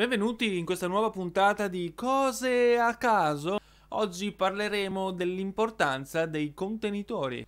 Benvenuti in questa nuova puntata di Cose a caso. Oggi parleremo dell'importanza dei contenitori.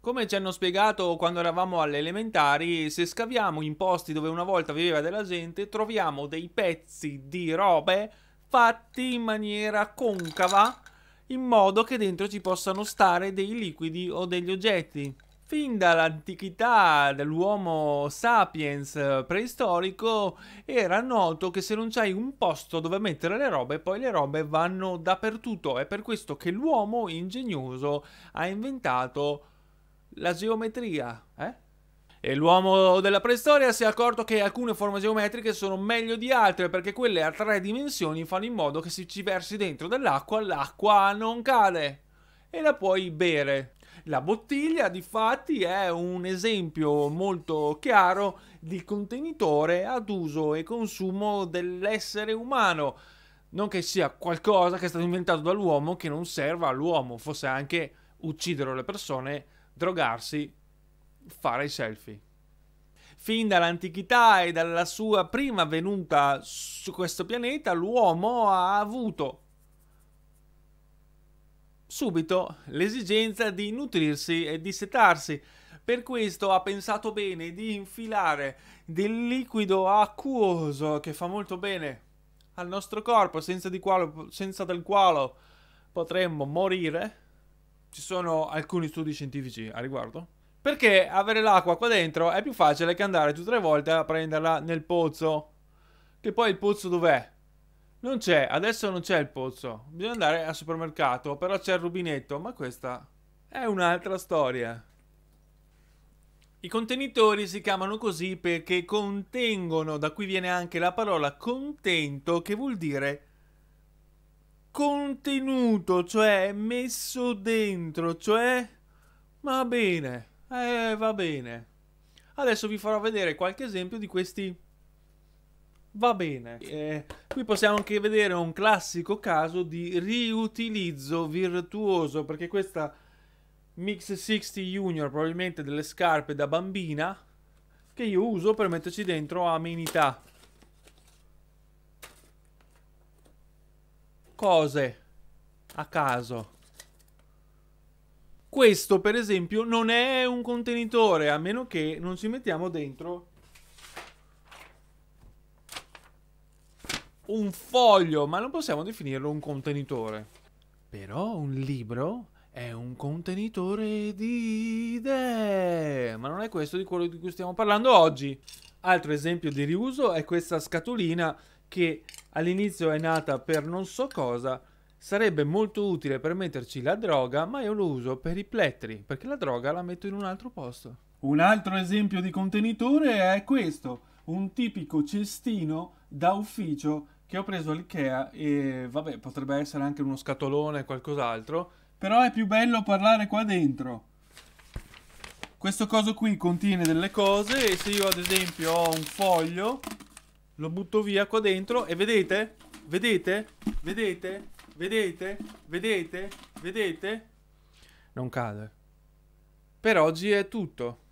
Come ci hanno spiegato quando eravamo alle elementari, se scaviamo in posti dove una volta viveva della gente, troviamo dei pezzi di robe fatti in maniera concava, in modo che dentro ci possano stare dei liquidi o degli oggetti. Fin dall'antichità dell'uomo sapiens eh, preistorico era noto che se non c'hai un posto dove mettere le robe, poi le robe vanno dappertutto. È per questo che l'uomo ingegnoso ha inventato la geometria. Eh? E l'uomo della preistoria si è accorto che alcune forme geometriche sono meglio di altre perché quelle a tre dimensioni fanno in modo che se ci versi dentro dell'acqua, l'acqua non cade e la puoi bere. La bottiglia difatti, è un esempio molto chiaro di contenitore ad uso e consumo dell'essere umano, non che sia qualcosa che è stato inventato dall'uomo che non serva all'uomo, fosse anche uccidere le persone, drogarsi, fare i selfie. Fin dall'antichità e dalla sua prima venuta su questo pianeta, l'uomo ha avuto subito l'esigenza di nutrirsi e di setarsi. Per questo ha pensato bene di infilare del liquido acquoso che fa molto bene al nostro corpo, senza, quale, senza del quale potremmo morire. Ci sono alcuni studi scientifici a riguardo. Perché avere l'acqua qua dentro è più facile che andare tutte le volte a prenderla nel pozzo. Che poi il pozzo dov'è? Non c'è, adesso non c'è il pozzo. Bisogna andare al supermercato, però c'è il rubinetto. Ma questa è un'altra storia. I contenitori si chiamano così perché contengono, da qui viene anche la parola contento, che vuol dire contenuto, cioè messo dentro, cioè... Va bene, eh, va bene. Adesso vi farò vedere qualche esempio di questi Va bene, eh, qui possiamo anche vedere un classico caso di riutilizzo virtuoso, perché questa Mix 60 Junior, probabilmente delle scarpe da bambina, che io uso per metterci dentro amenità. Cose a caso. Questo per esempio non è un contenitore, a meno che non ci mettiamo dentro un foglio, ma non possiamo definirlo un contenitore. Però un libro è un contenitore di idee. Ma non è questo di quello di cui stiamo parlando oggi. Altro esempio di riuso è questa scatolina che all'inizio è nata per non so cosa. Sarebbe molto utile per metterci la droga, ma io lo uso per i plettri, perché la droga la metto in un altro posto. Un altro esempio di contenitore è questo, un tipico cestino da ufficio che ho preso all'IKEA e vabbè, potrebbe essere anche uno scatolone o qualcos'altro, però è più bello parlare qua dentro. Questo coso qui contiene delle cose e se io ad esempio ho un foglio lo butto via qua dentro e vedete? Vedete? Vedete? Vedete? Vedete? Vedete? Non cade. Per oggi è tutto.